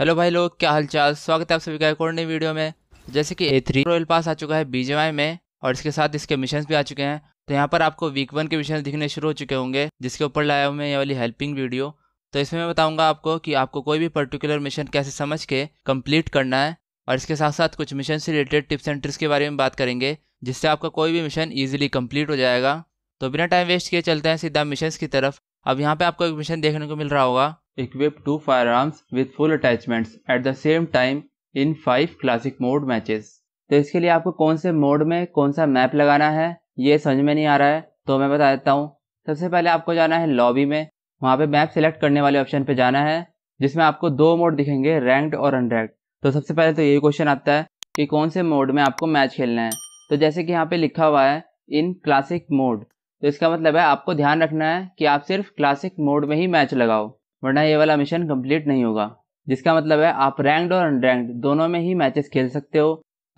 Hello भाई लोग क्या हालचाल स्वागत है आप सभी का एक और नई वीडियो में जैसे कि ए थ्री रॉयल पास आ चुका है बीजेवाई में और इसके साथ इसके मिशन भी आ चुके हैं तो यहाँ पर आपको वीक वन के मिशन दिखने शुरू हो चुके होंगे जिसके ऊपर लाया हुए मैं ये वाली हेल्पिंग वीडियो तो इसमें मैं बताऊँगा आपको कि आपको कोई भी पर्टिकुलर मिशन कैसे समझ के कम्प्लीट करना है और इसके साथ साथ कुछ मिशन से रिलेटेड टिप्स एंड ट्रिक्स के बारे में बात करेंगे जिससे आपका कोई भी मिशन ईजिली कम्प्लीट हो जाएगा तो बिना टाइम वेस्ट किए चलते हैं सीधा मिशन की तरफ अब यहाँ पर आपको एक मिशन देखने को मिल रहा होगा equip two firearms with full attachments at the same time in five classic mode matches. तो इसके लिए आपको कौन से मोड में कौन सा मैप लगाना है ये समझ में नहीं आ रहा है तो मैं बता देता हूँ सबसे पहले आपको जाना है लॉबी में वहाँ पे मैप सेलेक्ट करने वाले ऑप्शन पे जाना है जिसमें आपको दो मोड दिखेंगे रैंक्ड और अनरैंक्ड तो सबसे पहले तो यही क्वेश्चन आता है कि कौन से मोड में आपको मैच खेलना है तो जैसे कि यहाँ पे लिखा हुआ है इन क्लासिक मोड तो इसका मतलब है आपको ध्यान रखना है कि आप सिर्फ क्लासिक मोड में ही मैच लगाओ वरना ये वाला मिशन कंप्लीट नहीं होगा जिसका मतलब है आप रैंक्ड और अनरैंक्ड दोनों में ही मैचेस खेल सकते हो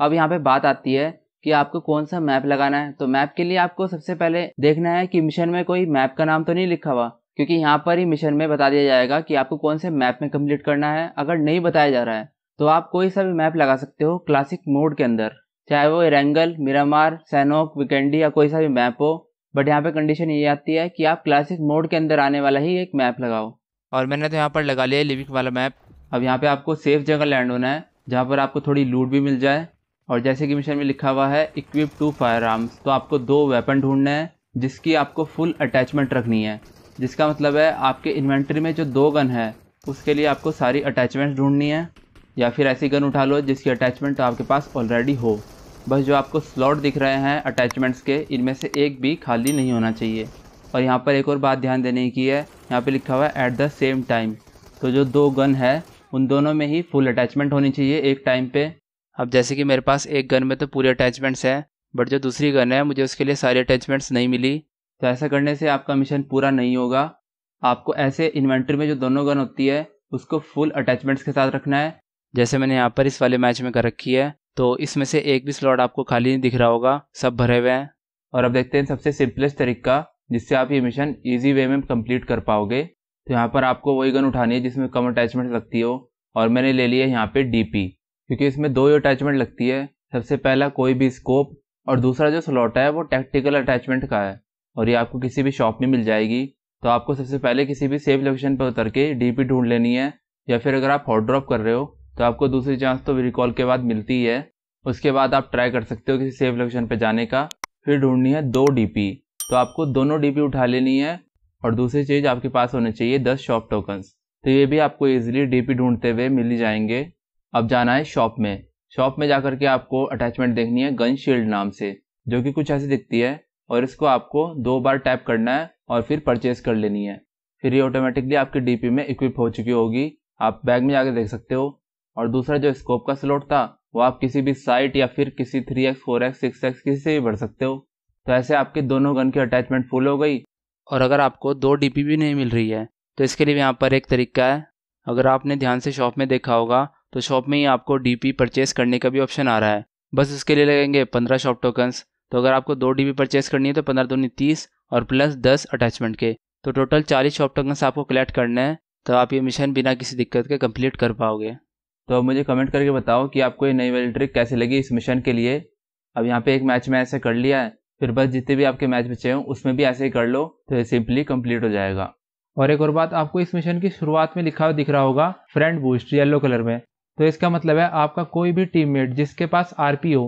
अब यहाँ पे बात आती है कि आपको कौन सा मैप लगाना है तो मैप के लिए आपको सबसे पहले देखना है कि मिशन में कोई मैप का नाम तो नहीं लिखा हुआ क्योंकि यहाँ पर ही मिशन में बता दिया जाएगा कि आपको कौन से मैप में कम्प्लीट करना है अगर नहीं बताया जा रहा है तो आप कोई सा भी मैप लगा सकते हो क्लासिक मोड के अंदर चाहे वो एरेंगल मिरामार सैनोक विकेंडी या कोई सा भी मैप हो बट यहाँ पे कंडीशन ये आती है कि आप क्लासिक मोड के अंदर आने वाला ही एक मैप लगाओ और मैंने तो यहाँ पर लगा लिया लिविक वाला मैप अब यहाँ पे आपको सेफ जगह लैंड होना है जहाँ पर आपको थोड़ी लूट भी मिल जाए और जैसे कि मिशन में लिखा हुआ है इक्विप टू फायर आर्म्स तो आपको दो वेपन ढूंढना है जिसकी आपको फुल अटैचमेंट रखनी है जिसका मतलब है आपके इन्वेंट्री में जो दो गन है उसके लिए आपको सारी अटैचमेंट ढूंढनी है या फिर ऐसी गन उठा लो जिसकी अटैचमेंट आपके पास ऑलरेडी हो बस जो आपको स्लॉट दिख रहे हैं अटैचमेंट्स के इनमें से एक भी खाली नहीं होना चाहिए और यहाँ पर एक और बात ध्यान देने की है यहाँ पे लिखा हुआ है एट द सेम टाइम तो जो दो गन है उन दोनों में ही फुल अटैचमेंट होनी चाहिए एक टाइम पे अब जैसे कि मेरे पास एक गन में तो पूरे अटैचमेंट्स हैं बट जो दूसरी गन है मुझे उसके लिए सारी अटैचमेंट्स नहीं मिली तो ऐसा करने से आपका मिशन पूरा नहीं होगा आपको ऐसे इन्वेंट्री में जो दोनों गन होती है उसको फुल अटैचमेंट्स के साथ रखना है जैसे मैंने यहाँ पर इस वाले मैच में कर रखी है तो इसमें से एक भी स्लॉट आपको खाली नहीं दिख रहा होगा सब भरे हुए हैं और अब देखते हैं सबसे सिंपलेस्ट तरीका जिससे आप ये मिशन ईजी वे में कंप्लीट कर पाओगे तो यहाँ पर आपको वही गन उठानी है जिसमें कम अटैचमेंट लगती हो और मैंने ले लिया यहाँ पे डीपी क्योंकि इसमें दो ही अटैचमेंट लगती है सबसे पहला कोई भी स्कोप और दूसरा जो स्लॉट है वो टैक्टिकल अटैचमेंट का है और ये आपको किसी भी शॉप में मिल जाएगी तो आपको सबसे पहले किसी भी सेफ लोकेशन पर उतर के डीपी ढूंढ लेनी है या फिर अगर आप हॉट ड्रॉप कर रहे हो तो आपको दूसरी चांस तो रिकॉल के बाद मिलती है उसके बाद आप ट्राई कर सकते हो किसी सेफ लोकेशन पर जाने का फिर ढूंढनी है दो डी तो आपको दोनों डी उठा लेनी है और दूसरी चीज़ आपके पास होनी चाहिए दस शॉप टोकन्स तो ये भी आपको ईजिली डी ढूंढते हुए मिल ही जाएंगे अब जाना है शॉप में शॉप में जाकर के आपको अटैचमेंट देखनी है गन शील्ड नाम से जो कि कुछ ऐसी दिखती है और इसको आपको दो बार टैप करना है और फिर परचेज कर लेनी है फिर ये ऑटोमेटिकली आपके डीपी में इक्विप हो चुकी होगी आप बैग में जाकर देख सकते हो और दूसरा जो स्कोप का स्लोट था वो आप किसी भी साइट या फिर किसी three X four X six X किसी से भी भर सकते हो तो ऐसे आपके दोनों गन की अटैचमेंट फुल हो गई और अगर आपको दो डी भी नहीं मिल रही है तो इसके लिए यहाँ पर एक तरीका है अगर आपने ध्यान से शॉप में देखा होगा तो शॉप में ही आपको डी परचेस करने का भी ऑप्शन आ रहा है बस उसके लिए लगेंगे पंद्रह शॉप टोकन्स तो अगर आपको दो डी परचेस करनी है तो पंद्रह दो तीस और प्लस दस अटैचमेंट के तो टोटल चालीस शॉप टोकन्स आपको कलेक्ट करने हैं तो आप ये मिशन बिना किसी दिक्कत के कंप्लीट कर पाओगे तो अब मुझे कमेंट करके बताओ कि आपको ये नई वाली ट्रिक कैसे लगी इस मिशन के लिए अब यहाँ पे एक मैच में ऐसे कर लिया है फिर बस जितने भी आपके मैच बचे हों उसमें भी ऐसे ही कर लो तो सिंपली कंप्लीट हो जाएगा और एक और बात आपको इस मिशन की शुरुआत में लिखा हुआ दिख रहा होगा फ्रेंड बूस्ट येलो कलर में तो इसका मतलब है आपका कोई भी टीममेट जिसके पास आर हो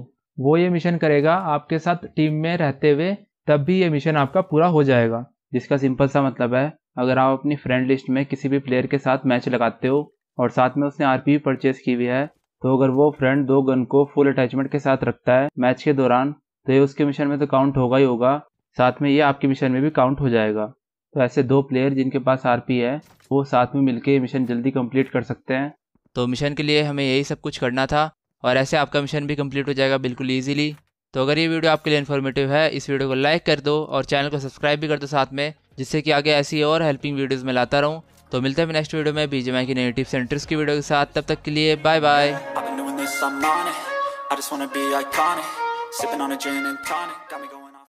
वो ये मिशन करेगा आपके साथ टीम में रहते हुए तब भी ये मिशन आपका पूरा हो जाएगा जिसका सिंपल सा मतलब है अगर आप अपनी फ्रेंड लिस्ट में किसी भी प्लेयर के साथ मैच लगाते हो और साथ में उसने आर परचेज की हुई है तो अगर वो फ्रेंड दो गन को फुल अटैचमेंट के साथ रखता है मैच के दौरान तो ये उसके मिशन में तो काउंट होगा ही होगा साथ में ये आपके मिशन में भी काउंट हो जाएगा तो ऐसे दो प्लेयर जिनके पास आर है वो साथ में मिलकर मिशन जल्दी कम्प्लीट कर सकते हैं तो मिशन के लिए हमें यही सब कुछ करना था और ऐसे आपका मिशन भी कम्प्लीट हो जाएगा बिल्कुल ईजिली तो अगर ये वीडियो आपके लिए इन्फॉर्मेटिव है इस वीडियो को लाइक कर दो और चैनल को सब्सक्राइब भी कर दो साथ में जिससे कि आगे ऐसी और हेल्पिंग वीडियोस में लाता रहूं। तो मिलते हैं नेक्स्ट वीडियो में बीजेमआई की नई टिप्स एंड ट्रिक्स की वीडियो के साथ तब तक के लिए bye bye Sipping on a gin and tonic, got me going.